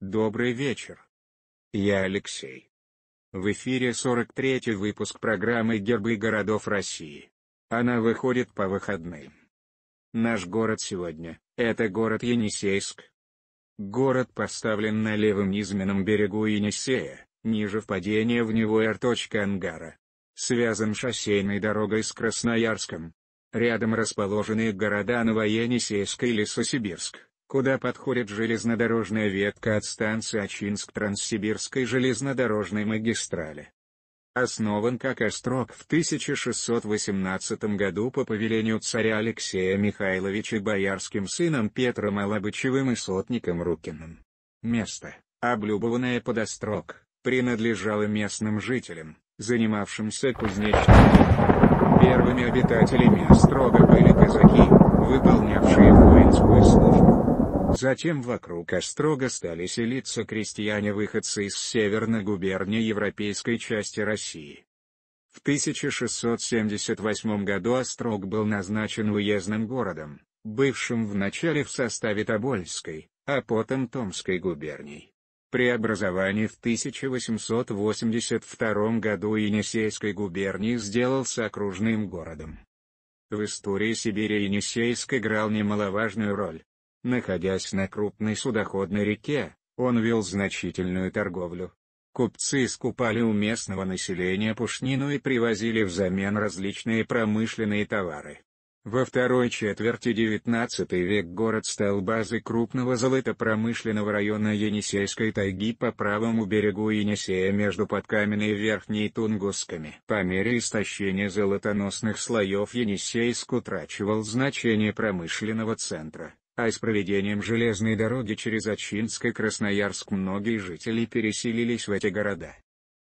Добрый вечер. Я Алексей. В эфире 43-й выпуск программы «Гербы городов России». Она выходит по выходным. Наш город сегодня – это город Енисейск. Город поставлен на левом низменном берегу Енисея, ниже впадения в него R. Ангара. Связан шоссейной дорогой с Красноярском. Рядом расположены города Новоенисейск и Лесосибирск куда подходит железнодорожная ветка от станции Ачинск Транссибирской железнодорожной магистрали. Основан как острог в 1618 году по повелению царя Алексея Михайловича боярским сыном Петром Алабычевым и сотником Рукиным. Место, облюбованное под острог, принадлежало местным жителям, занимавшимся кузнечным. Первыми обитателями острога были казаки, выполнявшие Затем вокруг Острога стали селиться крестьяне-выходцы из северной губернии европейской части России. В 1678 году Острог был назначен уездным городом, бывшим вначале в составе Тобольской, а потом Томской губерний. При образовании в 1882 году Енисейской губернии сделался окружным городом. В истории Сибири Енисейск играл немаловажную роль, Находясь на крупной судоходной реке, он вел значительную торговлю. Купцы скупали у местного населения пушнину и привозили взамен различные промышленные товары. Во второй четверти XIX век город стал базой крупного золотопромышленного района Енисейской тайги по правому берегу Енисея между Подкаменной и Верхней Тунгусками. По мере истощения золотоносных слоев Енисейск утрачивал значение промышленного центра а с проведением железной дороги через Ачинск и Красноярск многие жители переселились в эти города.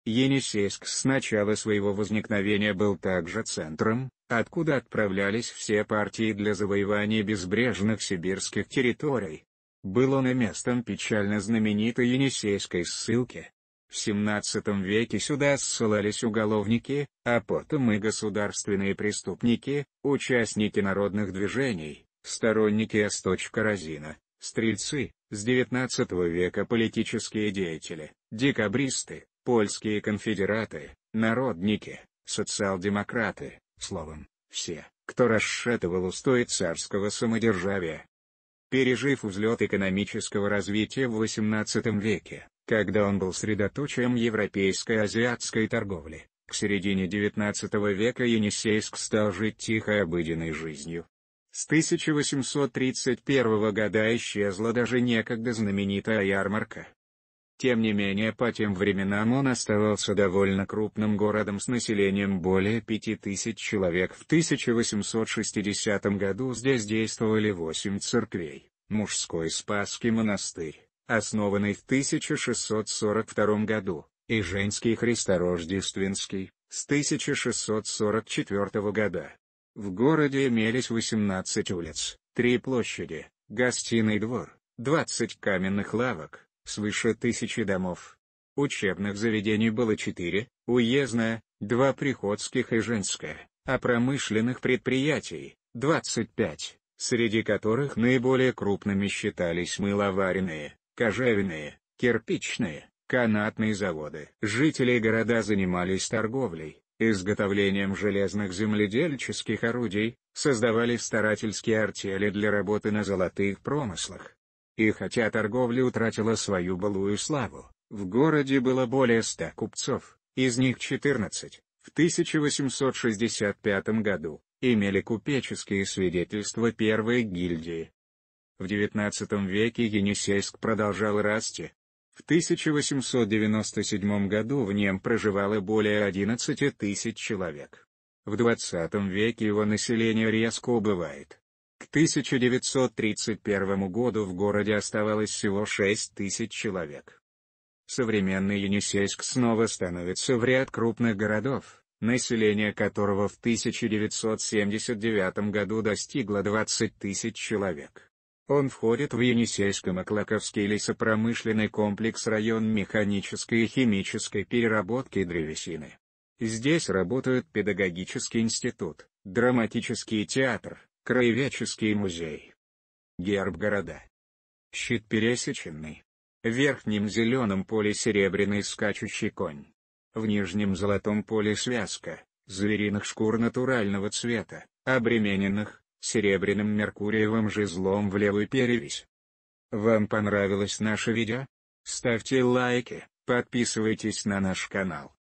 Енисейск с начала своего возникновения был также центром, откуда отправлялись все партии для завоевания безбрежных сибирских территорий. Был он и местом печально знаменитой Енисейской ссылки. В XVII веке сюда ссылались уголовники, а потом и государственные преступники, участники народных движений, Сторонники Розина, стрельцы, с XIX века политические деятели, декабристы, польские конфедераты, народники, социал-демократы, словом, все, кто расшатывал устои царского самодержавия. Пережив взлет экономического развития в XVIII веке, когда он был средоточием европейской азиатской торговли, к середине XIX века Енисейск стал жить тихой обыденной жизнью, с 1831 года исчезла даже некогда знаменитая ярмарка. Тем не менее по тем временам он оставался довольно крупным городом с населением более 5000 человек. В 1860 году здесь действовали восемь церквей, мужской Спасский монастырь, основанный в 1642 году, и женский Христорождественский, с 1644 года. В городе имелись 18 улиц, 3 площади, гостиный двор, 20 каменных лавок, свыше тысячи домов. Учебных заведений было 4, уездная, 2 приходских и женское, а промышленных предприятий – 25, среди которых наиболее крупными считались мыловаренные, кожевенные, кирпичные, канатные заводы. Жители города занимались торговлей, Изготовлением железных земледельческих орудий, создавались старательские артели для работы на золотых промыслах. И хотя торговля утратила свою былую славу, в городе было более ста купцов, из них 14, в 1865 году, имели купеческие свидетельства первой гильдии. В XIX веке Енисейск продолжал расти, в 1897 году в нем проживало более 11 тысяч человек. В 20 веке его население резко убывает. К 1931 году в городе оставалось всего 6 тысяч человек. Современный Енисейск снова становится в ряд крупных городов, население которого в 1979 году достигло 20 тысяч человек. Он входит в Енисейско-Маклаковский лесопромышленный комплекс район механической и химической переработки древесины. Здесь работают педагогический институт, драматический театр, краеведческий музей. Герб города. Щит пересеченный. В верхнем зеленом поле серебряный скачущий конь. В нижнем золотом поле связка, звериных шкур натурального цвета, обремененных, серебряным меркуриевым жезлом в левую перевязь. Вам понравилось наше видео? Ставьте лайки, подписывайтесь на наш канал.